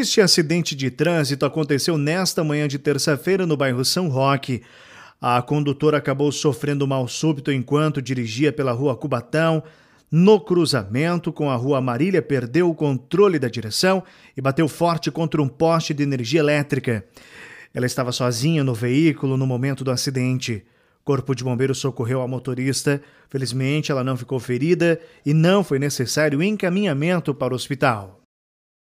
Este acidente de trânsito aconteceu nesta manhã de terça-feira no bairro São Roque. A condutora acabou sofrendo mal súbito enquanto dirigia pela rua Cubatão. No cruzamento com a rua Marília, perdeu o controle da direção e bateu forte contra um poste de energia elétrica. Ela estava sozinha no veículo no momento do acidente. corpo de bombeiros socorreu a motorista. Felizmente, ela não ficou ferida e não foi necessário encaminhamento para o hospital.